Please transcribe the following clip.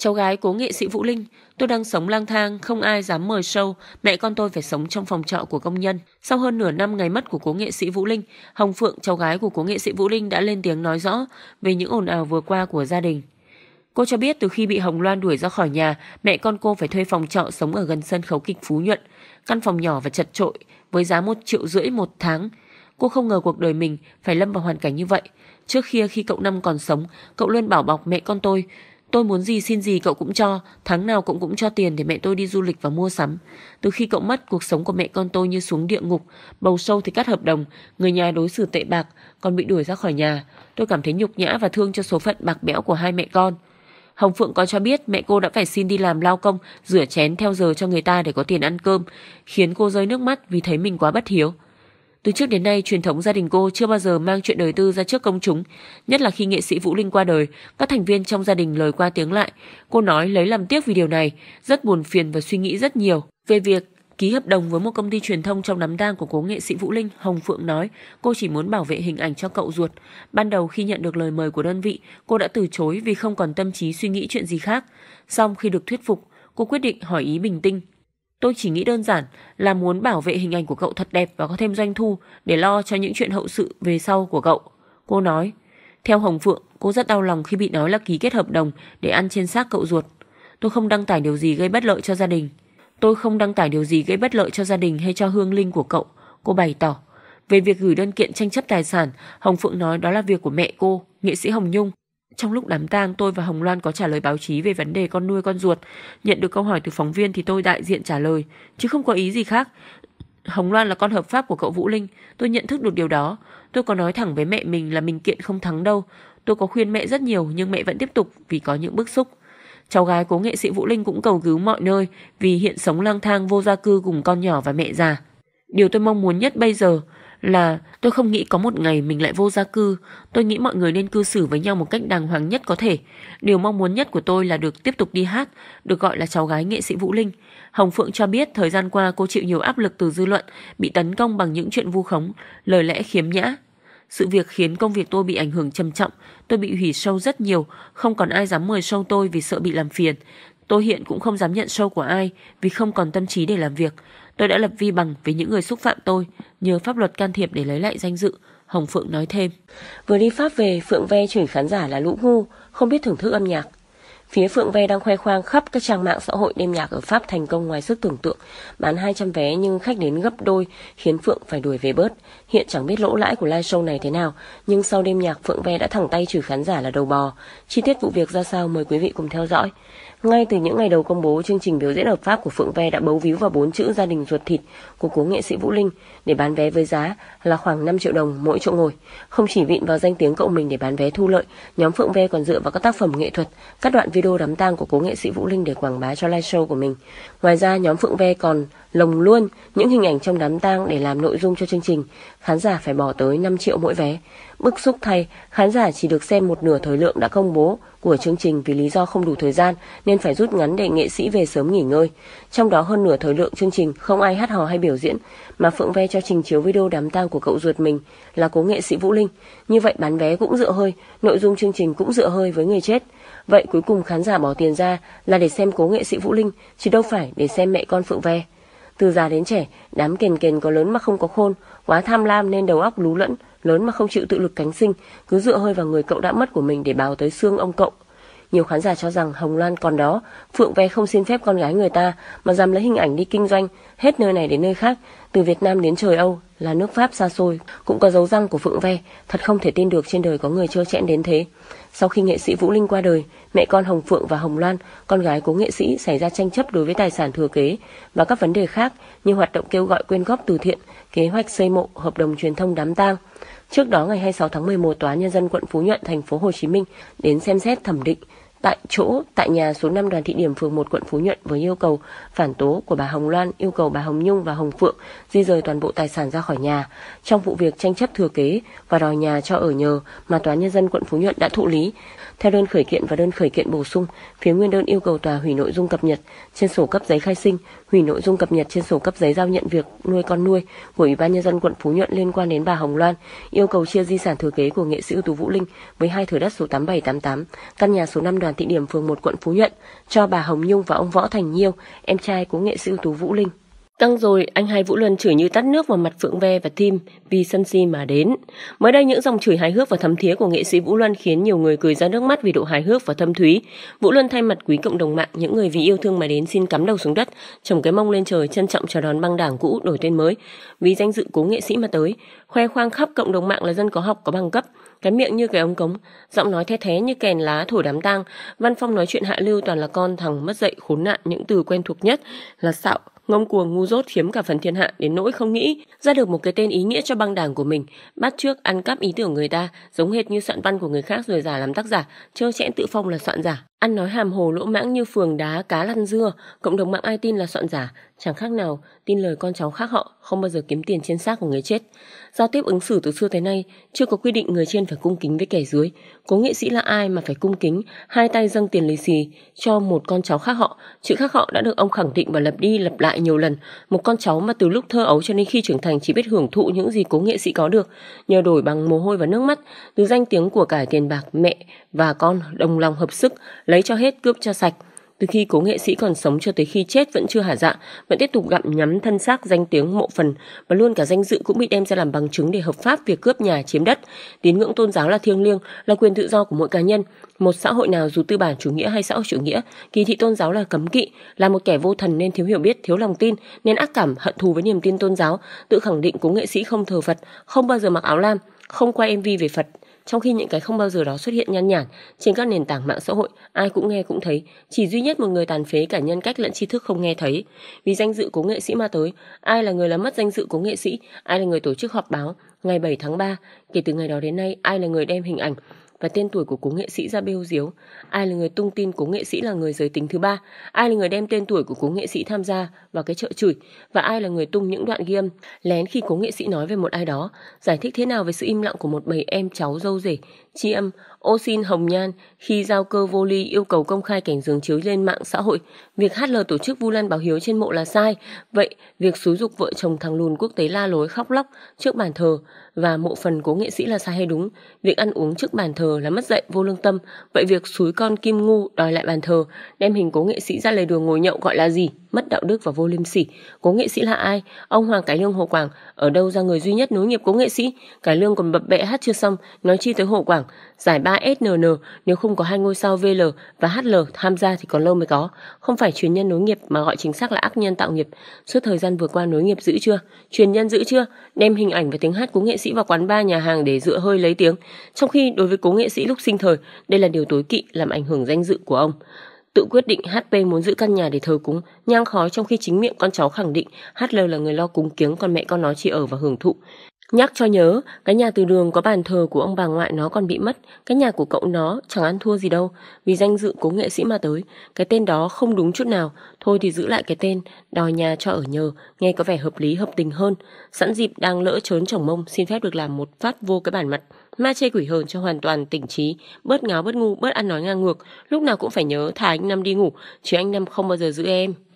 Cháu gái cố nghệ sĩ Vũ Linh, tôi đang sống lang thang, không ai dám mời show, mẹ con tôi phải sống trong phòng trọ của công nhân. Sau hơn nửa năm ngày mất của cố nghệ sĩ Vũ Linh, Hồng Phượng, cháu gái của cố nghệ sĩ Vũ Linh đã lên tiếng nói rõ về những ồn ào vừa qua của gia đình. Cô cho biết từ khi bị Hồng Loan đuổi ra khỏi nhà, mẹ con cô phải thuê phòng trọ sống ở gần sân khấu kịch Phú Nhuận, căn phòng nhỏ và chật trội, với giá một triệu rưỡi một tháng. Cô không ngờ cuộc đời mình phải lâm vào hoàn cảnh như vậy. Trước kia khi cậu Năm còn sống, cậu luôn bảo bọc mẹ con tôi, Tôi muốn gì xin gì cậu cũng cho, tháng nào cũng cũng cho tiền để mẹ tôi đi du lịch và mua sắm. Từ khi cậu mất, cuộc sống của mẹ con tôi như xuống địa ngục, bầu sâu thì cắt hợp đồng, người nhà đối xử tệ bạc, còn bị đuổi ra khỏi nhà. Tôi cảm thấy nhục nhã và thương cho số phận bạc bẽo của hai mẹ con. Hồng Phượng có cho biết mẹ cô đã phải xin đi làm lao công, rửa chén theo giờ cho người ta để có tiền ăn cơm, khiến cô rơi nước mắt vì thấy mình quá bất hiếu. Từ trước đến nay, truyền thống gia đình cô chưa bao giờ mang chuyện đời tư ra trước công chúng, nhất là khi nghệ sĩ Vũ Linh qua đời, các thành viên trong gia đình lời qua tiếng lại. Cô nói lấy làm tiếc vì điều này, rất buồn phiền và suy nghĩ rất nhiều. Về việc ký hợp đồng với một công ty truyền thông trong đám tang của cố nghệ sĩ Vũ Linh, Hồng Phượng nói cô chỉ muốn bảo vệ hình ảnh cho cậu ruột. Ban đầu khi nhận được lời mời của đơn vị, cô đã từ chối vì không còn tâm trí suy nghĩ chuyện gì khác. Song khi được thuyết phục, cô quyết định hỏi ý bình tinh Tôi chỉ nghĩ đơn giản là muốn bảo vệ hình ảnh của cậu thật đẹp và có thêm doanh thu để lo cho những chuyện hậu sự về sau của cậu. Cô nói, theo Hồng Phượng, cô rất đau lòng khi bị nói là ký kết hợp đồng để ăn trên xác cậu ruột. Tôi không đăng tải điều gì gây bất lợi cho gia đình. Tôi không đăng tải điều gì gây bất lợi cho gia đình hay cho hương linh của cậu, cô bày tỏ. Về việc gửi đơn kiện tranh chấp tài sản, Hồng Phượng nói đó là việc của mẹ cô, nghệ sĩ Hồng Nhung. Trong lúc đám tang, tôi và Hồng Loan có trả lời báo chí về vấn đề con nuôi con ruột. Nhận được câu hỏi từ phóng viên thì tôi đại diện trả lời, chứ không có ý gì khác. Hồng Loan là con hợp pháp của cậu Vũ Linh, tôi nhận thức được điều đó. Tôi có nói thẳng với mẹ mình là mình kiện không thắng đâu. Tôi có khuyên mẹ rất nhiều nhưng mẹ vẫn tiếp tục vì có những bức xúc. Cháu gái cố nghệ sĩ Vũ Linh cũng cầu cứu mọi nơi vì hiện sống lang thang vô gia cư cùng con nhỏ và mẹ già. Điều tôi mong muốn nhất bây giờ là tôi không nghĩ có một ngày mình lại vô gia cư. Tôi nghĩ mọi người nên cư xử với nhau một cách đàng hoàng nhất có thể. Điều mong muốn nhất của tôi là được tiếp tục đi hát, được gọi là cháu gái nghệ sĩ Vũ Linh. Hồng Phượng cho biết thời gian qua cô chịu nhiều áp lực từ dư luận, bị tấn công bằng những chuyện vu khống, lời lẽ khiếm nhã. Sự việc khiến công việc tôi bị ảnh hưởng trầm trọng, tôi bị hủy show rất nhiều, không còn ai dám mời show tôi vì sợ bị làm phiền. Tôi hiện cũng không dám nhận show của ai vì không còn tâm trí để làm việc. Tôi đã lập vi bằng với những người xúc phạm tôi, nhờ pháp luật can thiệp để lấy lại danh dự. Hồng Phượng nói thêm. Vừa đi Pháp về, Phượng Ve chửi khán giả là lũ ngu, không biết thưởng thức âm nhạc. Phía Phượng Vê đang khoe khoang khắp các trang mạng xã hội đêm nhạc ở Pháp thành công ngoài sức tưởng tượng, bán 200 vé nhưng khách đến gấp đôi khiến Phượng phải đuổi về bớt. Hiện chẳng biết lỗ lãi của live show này thế nào, nhưng sau đêm nhạc Phượng Vê đã thẳng tay chửi khán giả là đầu bò. Chi tiết vụ việc ra sao mời quý vị cùng theo dõi. Ngay từ những ngày đầu công bố, chương trình biểu diễn hợp pháp của Phượng Ve đã bấu víu vào bốn chữ gia đình ruột thịt của cố nghệ sĩ Vũ Linh để bán vé với giá là khoảng 5 triệu đồng mỗi chỗ ngồi. Không chỉ vịn vào danh tiếng cậu mình để bán vé thu lợi, nhóm Phượng Ve còn dựa vào các tác phẩm nghệ thuật, các đoạn video video đám tang của cố nghệ sĩ Vũ Linh để quảng bá cho live show của mình. Ngoài ra, nhóm Phượng Ve còn lồng luôn những hình ảnh trong đám tang để làm nội dung cho chương trình. Khán giả phải bỏ tới 5 triệu mỗi vé. Bức xúc thay, khán giả chỉ được xem một nửa thời lượng đã công bố của chương trình vì lý do không đủ thời gian nên phải rút ngắn để nghệ sĩ về sớm nghỉ ngơi. Trong đó hơn nửa thời lượng chương trình không ai hát hò hay biểu diễn mà Phượng Ve cho trình chiếu video đám tang của cậu ruột mình là cố nghệ sĩ Vũ Linh. Như vậy bán vé cũng dựa hơi, nội dung chương trình cũng dựa hơi với người chết. Vậy cuối cùng khán giả bỏ tiền ra là để xem cố nghệ sĩ Vũ Linh, chứ đâu phải để xem mẹ con Phượng Ve. Từ già đến trẻ, đám kền kền có lớn mà không có khôn, quá tham lam nên đầu óc lú lẫn, lớn mà không chịu tự lực cánh sinh, cứ dựa hơi vào người cậu đã mất của mình để bào tới xương ông cậu. Nhiều khán giả cho rằng Hồng Loan còn đó, Phượng Vé không xin phép con gái người ta mà dám lấy hình ảnh đi kinh doanh hết nơi này đến nơi khác, từ Việt Nam đến trời Âu là nước Pháp xa xôi, cũng có dấu răng của Phượng Ve, thật không thể tin được trên đời có người trơ trẽn đến thế. Sau khi nghệ sĩ Vũ Linh qua đời, mẹ con Hồng Phượng và Hồng Loan, con gái của nghệ sĩ xảy ra tranh chấp đối với tài sản thừa kế và các vấn đề khác như hoạt động kêu gọi quyên góp từ thiện, kế hoạch xây mộ, hợp đồng truyền thông đám tang. Trước đó ngày 26 tháng 11, tòa nhân dân quận Phú Nhuận thành phố Hồ Chí Minh đến xem xét thẩm định tại chỗ tại nhà số 5 đoàn thị điểm phường 1 quận Phú Nhuận với yêu cầu phản tố của bà Hồng Loan yêu cầu bà Hồng Nhung và Hồng Phượng di rời toàn bộ tài sản ra khỏi nhà trong vụ việc tranh chấp thừa kế và đòi nhà cho ở nhờ mà tòa nhân dân quận Phú Nhuận đã thụ lý theo đơn khởi kiện và đơn khởi kiện bổ sung, phía nguyên đơn yêu cầu tòa hủy nội dung cập nhật trên sổ cấp giấy khai sinh, hủy nội dung cập nhật trên sổ cấp giấy giao nhận việc nuôi con nuôi của Ủy ban nhân dân quận Phú Nhuận liên quan đến bà Hồng Loan, yêu cầu chia di sản thừa kế của nghệ sĩ ưu tú Vũ Linh với hai thửa đất số 8788, căn nhà số 5 Đoàn Thị Điểm phường 1 quận Phú Nhuận cho bà Hồng Nhung và ông Võ Thành Nhiêu, em trai của nghệ sĩ ưu tú Vũ Linh. Căng rồi, anh hai Vũ Luân chửi như tắt nước vào mặt Phượng Ve và Tim vì sân si mà đến. Mới đây những dòng chửi hài hước và thấm thía của nghệ sĩ Vũ Luân khiến nhiều người cười ra nước mắt vì độ hài hước và thâm thúy. Vũ Luân thay mặt quý cộng đồng mạng, những người vì yêu thương mà đến xin cắm đầu xuống đất, trồng cái mông lên trời, trân trọng chào đón băng đảng cũ đổi tên mới. Vì danh dự cố nghệ sĩ mà tới, khoe khoang khắp cộng đồng mạng là dân có học có bằng cấp, cái miệng như cái ống cống, giọng nói the thé như kèn lá thổi đám tang, văn phong nói chuyện hạ lưu toàn là con thằng mất dạy khốn nạn những từ quen thuộc nhất là xạo, Ngông cuồng ngu dốt khiếm cả phần thiên hạ đến nỗi không nghĩ ra được một cái tên ý nghĩa cho băng đảng của mình, bắt trước ăn cắp ý tưởng người ta, giống hệt như soạn văn của người khác rồi giả làm tác giả, trơ trẽn tự phong là soạn giả. Ăn nói hàm hồ lỗ mãng như phường đá cá lăn dưa, cộng đồng mạng ai tin là soạn giả, chẳng khác nào tin lời con cháu khác họ không bao giờ kiếm tiền trên xác của người chết. Giao tiếp ứng xử từ xưa tới nay chưa có quy định người trên phải cung kính với kẻ dưới. Cố nghệ sĩ là ai mà phải cung kính, hai tay dâng tiền lì xì cho một con cháu khác họ. Chữ khác họ đã được ông khẳng định và lặp đi lặp lại nhiều lần. Một con cháu mà từ lúc thơ ấu cho đến khi trưởng thành chỉ biết hưởng thụ những gì cố nghệ sĩ có được, nhờ đổi bằng mồ hôi và nước mắt, từ danh tiếng của cải tiền bạc mẹ và con đồng lòng hợp sức lấy cho hết cướp cho sạch. Từ khi cố nghệ sĩ còn sống cho tới khi chết vẫn chưa hả dạ, vẫn tiếp tục gặm nhắm thân xác danh tiếng mộ phần và luôn cả danh dự cũng bị đem ra làm bằng chứng để hợp pháp việc cướp nhà chiếm đất. Tín ngưỡng tôn giáo là thiêng liêng, là quyền tự do của mỗi cá nhân. Một xã hội nào dù tư bản chủ nghĩa hay xã hội chủ nghĩa, kỳ thị tôn giáo là cấm kỵ, là một kẻ vô thần nên thiếu hiểu biết, thiếu lòng tin, nên ác cảm, hận thù với niềm tin tôn giáo, tự khẳng định cố nghệ sĩ không thờ Phật, không bao giờ mặc áo lam, không quay MV về Phật, trong khi những cái không bao giờ đó xuất hiện nhan nhản trên các nền tảng mạng xã hội ai cũng nghe cũng thấy chỉ duy nhất một người tàn phế cả nhân cách lẫn tri thức không nghe thấy vì danh dự của nghệ sĩ ma tới ai là người làm mất danh dự của nghệ sĩ ai là người tổ chức họp báo ngày 7 tháng 3 kể từ ngày đó đến nay ai là người đem hình ảnh và tên tuổi của cố nghệ sĩ ra bêu diếu. Ai là người tung tin cố nghệ sĩ là người giới tính thứ ba? Ai là người đem tên tuổi của cố nghệ sĩ tham gia vào cái chợ chửi? Và ai là người tung những đoạn ghi âm lén khi cố nghệ sĩ nói về một ai đó? Giải thích thế nào về sự im lặng của một bầy em cháu dâu rể Chi âm, ô xin Hồng Nhan khi giao cơ vô ly yêu cầu công khai cảnh giường chiếu lên mạng xã hội. Việc HL tổ chức Vu Lan Báo Hiếu trên mộ là sai. Vậy, việc xúi dục vợ chồng thằng lùn quốc tế la lối khóc lóc trước bàn thờ và mộ phần cố nghệ sĩ là sai hay đúng? Việc ăn uống trước bàn thờ là mất dạy vô lương tâm. Vậy việc xúi con Kim Ngu đòi lại bàn thờ, đem hình cố nghệ sĩ ra lề đường ngồi nhậu gọi là gì? Mất đạo đức và vô liêm sỉ. Cố nghệ sĩ là ai? Ông Hoàng Cái Lương Hồ Quảng ở đâu ra người duy nhất nối nghiệp cố nghệ sĩ? Cái Lương còn bập bẹ hát chưa xong, nói chi tới Hồ Quảng giải 3SNN nếu không có hai ngôi sao VL và HL tham gia thì còn lâu mới có. Không phải truyền nhân nối nghiệp mà gọi chính xác là ác nhân tạo nghiệp. Suốt thời gian vừa qua nối nghiệp giữ chưa? Truyền nhân giữ chưa? Đem hình ảnh và tiếng hát của nghệ sĩ vào quán bar nhà hàng để dựa hơi lấy tiếng. Trong khi đối với cố nghệ sĩ lúc sinh thời, đây là điều tối kỵ làm ảnh hưởng danh dự của ông tự quyết định HP muốn giữ căn nhà để thờ cúng, nhang khói trong khi chính miệng con cháu khẳng định HL là người lo cúng kiếng còn mẹ con nó chỉ ở và hưởng thụ. Nhắc cho nhớ, cái nhà từ đường có bàn thờ của ông bà ngoại nó còn bị mất, cái nhà của cậu nó chẳng ăn thua gì đâu, vì danh dự cố nghệ sĩ mà tới. Cái tên đó không đúng chút nào, thôi thì giữ lại cái tên, đòi nhà cho ở nhờ, nghe có vẻ hợp lý hợp tình hơn. Sẵn dịp đang lỡ trớn chồng mông, xin phép được làm một phát vô cái bản mặt. Ma chê quỷ hờn cho hoàn toàn tỉnh trí, bớt ngáo bớt ngu, bớt ăn nói ngang ngược, lúc nào cũng phải nhớ thả anh Năm đi ngủ, chứ anh Năm không bao giờ giữ em.